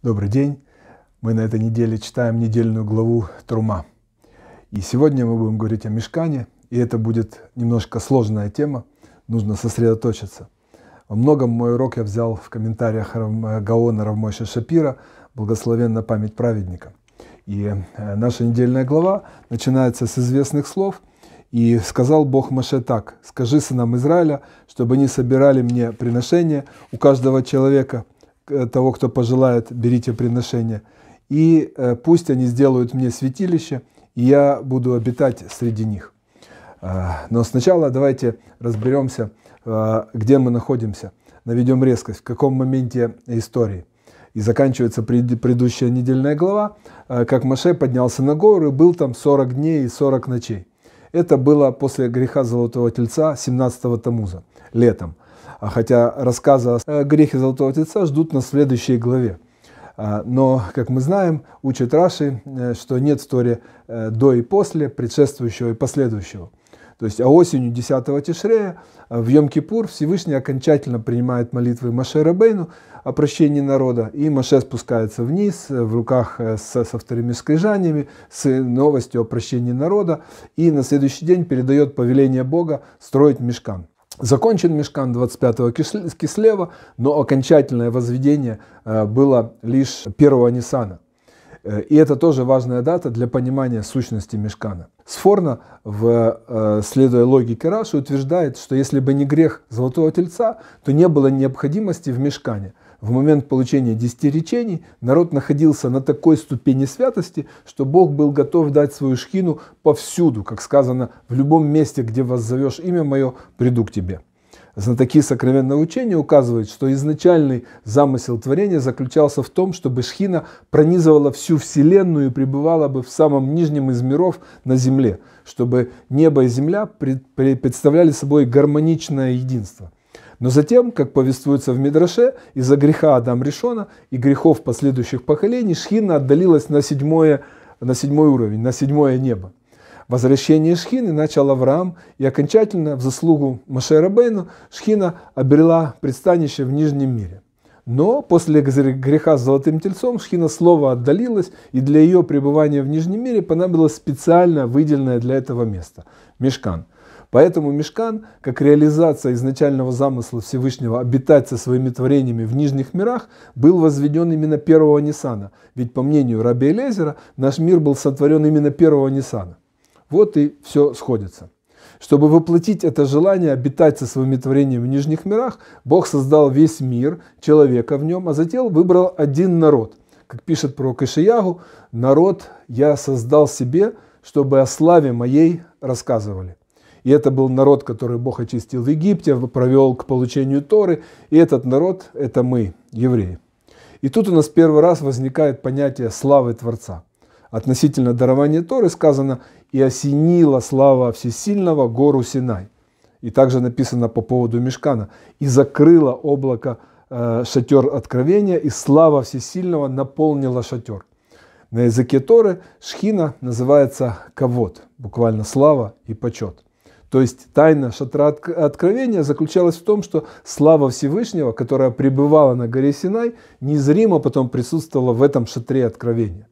Добрый день. Мы на этой неделе читаем недельную главу Трума. И сегодня мы будем говорить о мешкане, и это будет немножко сложная тема, нужно сосредоточиться. Во многом мой урок я взял в комментариях э, Гаона Равмойша Шапира благословенная память праведника». И э, наша недельная глава начинается с известных слов. «И сказал Бог Маше так, скажи сынам Израиля, чтобы они собирали мне приношения у каждого человека – Э, того, кто пожелает, берите приношение. И э, пусть они сделают мне святилище, и я буду обитать среди них. А, но сначала давайте разберемся, а, где мы находимся. Наведем резкость, в каком моменте истории. И заканчивается предыдущая недельная глава, а, как Маше поднялся на гору и был там 40 дней и 40 ночей. Это было после греха Золотого Тельца 17-го Тамуза, летом – а хотя рассказы о грехе Золотого Тельца ждут нас в следующей главе. А, но, как мы знаем, учит Раши, э, что нет в Торе э, до и после, предшествующего и последующего. То есть а осенью 10-го Тишрея э, в Йом-Кипур Всевышний окончательно принимает молитвы Маше Рабейну о прощении народа, и Маше спускается вниз в руках со, со вторыми скрижаниями, с новостью о прощении народа, и на следующий день передает повеление Бога строить мешкан. Закончен мешкан 25-го Кислева, но окончательное возведение э, было лишь первого го Ниссана. Э, и это тоже важная дата для понимания сущности мешкана. Сфорно, в, э, следуя логике Раши, утверждает, что если бы не грех Золотого Тельца, то не было необходимости в мешкане – в момент получения десяти речений народ находился на такой ступени святости, что Бог был готов дать свою шхину повсюду, как сказано, в любом месте, где воззовешь имя мое, приду к тебе. Знатоки сокровенного учения указывают, что изначальный замысел творения заключался в том, чтобы шхина пронизывала всю Вселенную и пребывала бы в самом нижнем из миров на Земле, чтобы небо и земля представляли собой гармоничное единство. Но затем, как повествуется в Мидраше, из-за греха Адам Решона и грехов последующих поколений Шхина отдалилась на, седьмое, на седьмой уровень, на седьмое небо. Возвращение Шхины начал Авраам, и окончательно, в заслугу Маше Рабейну, Шхина обрела предстанище в Нижнем мире. Но после греха с золотым тельцом Шхина слово отдалилась, и для ее пребывания в Нижнем мире понадобилось специально выделенное для этого место – мешкан – Поэтому Мешкан, как реализация изначального замысла Всевышнего обитать со своими творениями в нижних мирах, был возведен именно первого нисана, Ведь, по мнению Раби Элезера, наш мир был сотворен именно первого нисана. Вот и все сходится. Чтобы воплотить это желание обитать со своими творениями в нижних мирах, Бог создал весь мир, человека в нем, а затем выбрал один народ. Как пишет пророк Ишиягу, «Народ я создал себе, чтобы о славе моей рассказывали». И это был народ, который Бог очистил в Египте, провел к получению Торы. И этот народ – это мы, евреи. И тут у нас первый раз возникает понятие славы Творца. Относительно дарования Торы сказано «и осенила слава Всесильного гору Синай». И также написано по поводу Мешкана «и закрыло облако э, шатер откровения, и слава Всесильного наполнила шатер». На языке Торы шхина называется ковод, буквально слава и почет. То есть тайна шатра откровения заключалась в том, что слава Всевышнего, которая пребывала на горе Синай, незримо потом присутствовала в этом шатре откровения.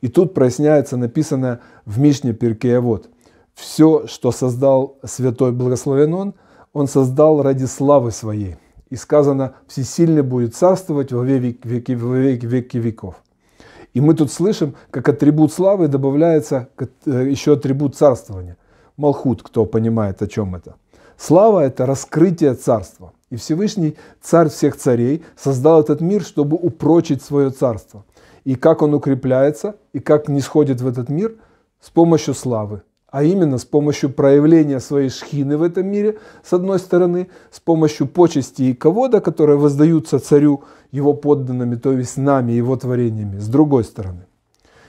И тут проясняется написанное в Мишне Перкеявод. «Все, что создал святой благословен он, он создал ради славы своей». И сказано, всесильный будет царствовать во веки, веки, веки, веки веков. И мы тут слышим, как атрибут славы добавляется э, еще атрибут царствования – Малхут, кто понимает, о чем это. Слава – это раскрытие царства. И Всевышний, царь всех царей, создал этот мир, чтобы упрочить свое царство. И как он укрепляется, и как не сходит в этот мир – с помощью славы, а именно с помощью проявления своей шхины в этом мире, с одной стороны, с помощью почести и ковода, которые воздаются царю его подданными, то есть нами, его творениями, с другой стороны.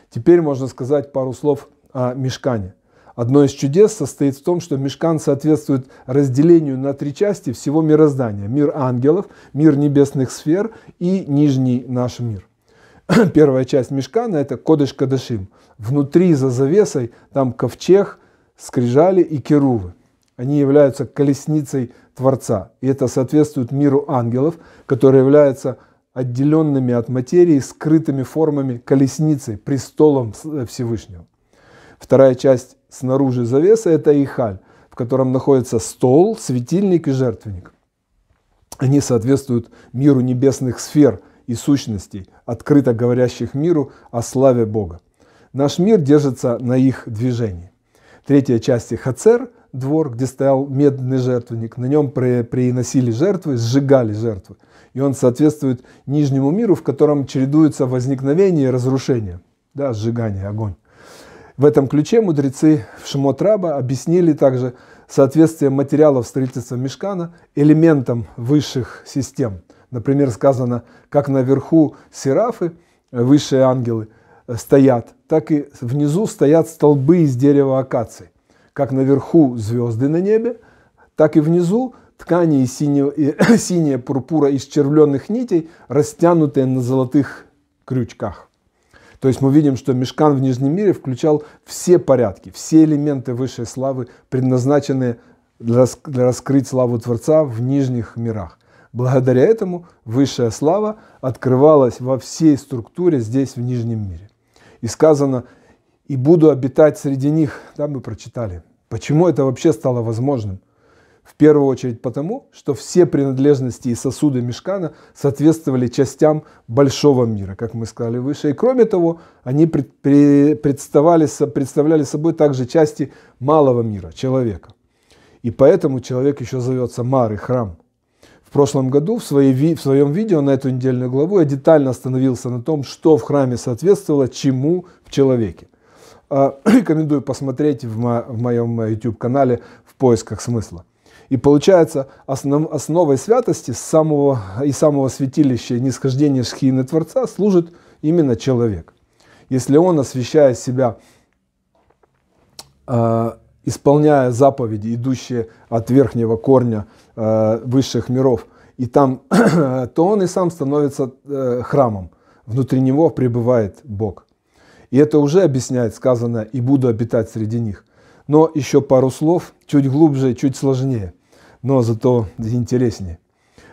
Теперь можно сказать пару слов о мешкане. Одно из чудес состоит в том, что мешкан соответствует разделению на три части всего мироздания. Мир ангелов, мир небесных сфер и нижний наш мир. Первая часть мешкана – это Кодыш Кадашим. Внутри, за завесой, там ковчег, скрижали и керувы. Они являются колесницей Творца. И это соответствует миру ангелов, который является отделенными от материи, скрытыми формами колесницы престолом Всевышнего. Вторая часть снаружи завеса – это ихаль, в котором находится стол, светильник и жертвенник. Они соответствуют миру небесных сфер и сущностей, открыто говорящих миру о славе Бога. Наш мир держится на их движении. Третья часть их хацер – двор, где стоял медный жертвенник. На нем приносили жертвы, сжигали жертвы. И он соответствует нижнему миру, в котором чередуется возникновение и разрушение. Да, сжигание, огонь. В этом ключе мудрецы в Шимот объяснили также соответствие материалов строительства мешкана элементам высших систем. Например, сказано, как наверху серафы, э, высшие ангелы, э, стоят, так и внизу стоят столбы из дерева акации. Как наверху звезды на небе, так и внизу ткани из синего, и, э, синяя пурпура из червленных нитей, растянутые на золотых крючках. То есть мы видим, что Мешкан в Нижнем мире включал все порядки, все элементы высшей славы, предназначенные для раскрыть славу Творца в нижних мирах. Благодаря этому высшая слава открывалась во всей структуре здесь, в Нижнем мире. И сказано, и буду обитать среди них, Там мы прочитали. Почему это вообще стало возможным? В первую очередь потому, что все принадлежности и сосуды мешкана соответствовали частям большого мира, как мы сказали выше. И кроме того, они представляли, представляли собой также части малого мира, человека. И поэтому человек еще зовется Мары, храм. В прошлом году в, своей, в своем видео на эту недельную главу я детально остановился на том, что в храме соответствовало чему в человеке. А, рекомендую посмотреть в, в моем э, YouTube-канале «В поисках смысла». И получается, основ, основой святости самого, и самого святилища и нисхождения шхины Творца служит именно человек. Если он, освещая себя, э, исполняя заповеди, идущие от верхнего корня э, высших миров, и там, то он и сам становится э, храмом. Внутри него пребывает Бог. И это уже объясняет сказанное «и буду обитать среди них». Но еще пару слов, чуть глубже, чуть сложнее но зато интереснее.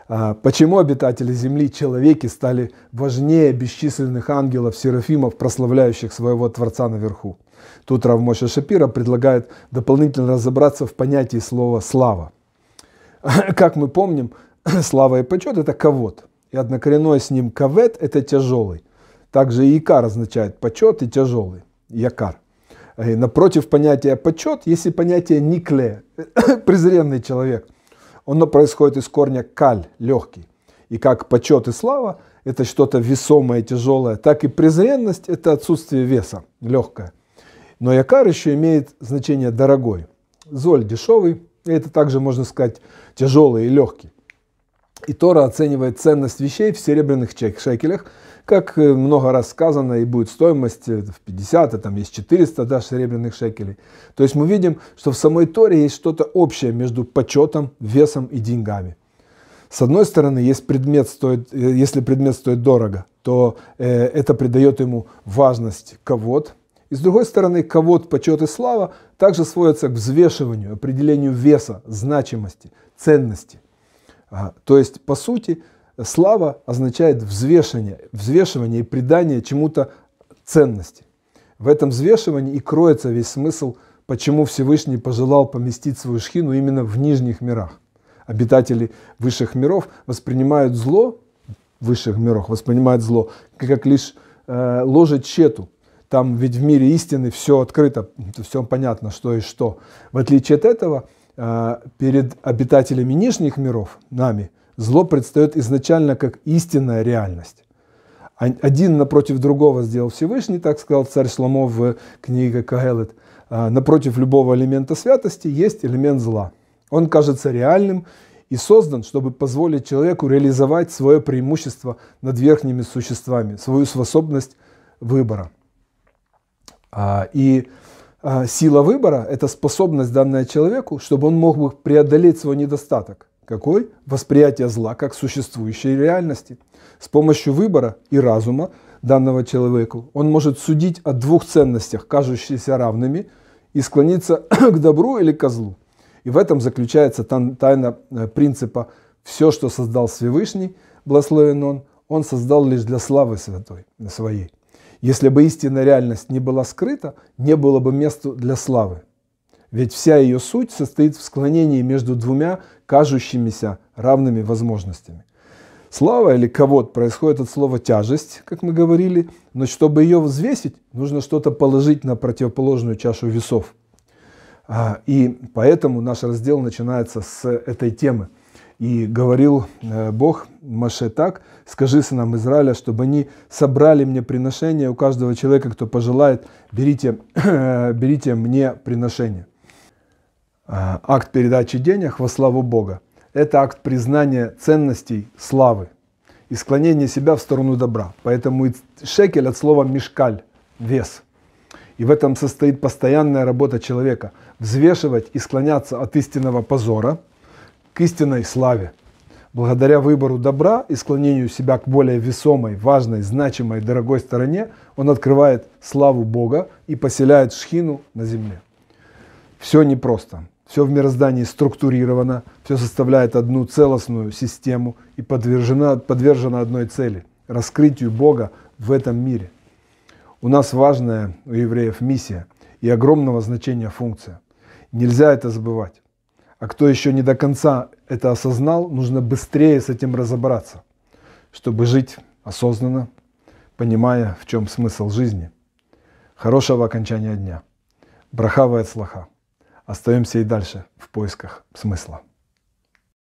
А почему обитатели Земли, человеки, стали важнее бесчисленных ангелов, серафимов, прославляющих своего Творца наверху? Тут Равмоша Шапира предлагает дополнительно разобраться в понятии слова «слава». Как мы помним, слава и почет – это кавод, и однокоренное с ним кавет – это тяжелый. Также и икар означает почет и тяжелый, якар. И э, напротив понятия почет есть и понятие никле, презренный человек – оно происходит из корня «каль» – легкий. И как почет и слава – это что-то весомое, тяжелое, так и презренность – это отсутствие веса, легкое. Но якар еще имеет значение «дорогой». Золь – дешевый, и это также можно сказать тяжелый и легкий. И Тора оценивает ценность вещей в серебряных шекелях – как э, много раз сказано, и будет стоимость э, в 50, а там есть 400 да, серебряных шекелей. То есть мы видим, что в самой Торе есть что-то общее между почетом, весом и деньгами. С одной стороны, есть предмет стоит, э, если предмет стоит дорого, то э, это придает ему важность ковод. И с другой стороны, ковод, почет и слава также сводятся к взвешиванию, определению веса, значимости, ценности. А, то есть, по сути, Слава означает взвешивание, взвешивание и придание чему-то ценности. В этом взвешивании и кроется весь смысл, почему Всевышний пожелал поместить свою шхину именно в нижних мирах. Обитатели высших миров воспринимают зло, высших миров воспринимают зло как лишь э, ложе чету. Там ведь в мире истины все открыто, все понятно, что и что. В отличие от этого, э, перед обитателями нижних миров, нами – зло предстает изначально как истинная реальность. Один напротив другого сделал Всевышний, так сказал царь Сломо в книге Каэлет. А, напротив любого элемента святости есть элемент зла. Он кажется реальным и создан, чтобы позволить человеку реализовать свое преимущество над верхними существами, свою способность выбора. А, и а, сила выбора – это способность, данная человеку, чтобы он мог бы преодолеть свой недостаток – какой? Восприятие зла как существующей реальности. С помощью выбора и разума данного человеку он может судить о двух ценностях, кажущихся равными, и склониться к добру или к злу. И в этом заключается тайна э, принципа «все, что создал Всевышний, благословен Он, Он создал лишь для славы святой, своей». Если бы истинная реальность не была скрыта, не было бы места для славы. Ведь вся ее суть состоит в склонении между двумя кажущимися равными возможностями. Слава или кого-то происходит от слова тяжесть, как мы говорили, но чтобы ее взвесить, нужно что-то положить на противоположную чашу весов. А, и поэтому наш раздел начинается с этой темы. И говорил э, Бог Маше так, скажи сынам Израиля, чтобы они собрали мне приношение у каждого человека, кто пожелает, берите, берите мне приношение. Э, акт передачи денег во славу Бога – это акт признания ценностей славы и склонения себя в сторону добра. Поэтому и шекель от слова «мешкаль» – вес. И в этом состоит постоянная работа человека – взвешивать и склоняться от истинного позора к истинной славе. Благодаря выбору добра и склонению себя к более весомой, важной, значимой, дорогой стороне, он открывает славу Бога и поселяет шхину на земле. Все непросто. Все в мироздании структурировано, все составляет одну целостную систему и подвержено, подвержено одной цели – раскрытию Бога в этом мире. У нас важная у евреев миссия и огромного значения функция. Нельзя это забывать. А кто еще не до конца это осознал, нужно быстрее с этим разобраться, чтобы жить осознанно, понимая, в чем смысл жизни. Хорошего окончания дня. Брахава от слаха остаемся и дальше в поисках смысла.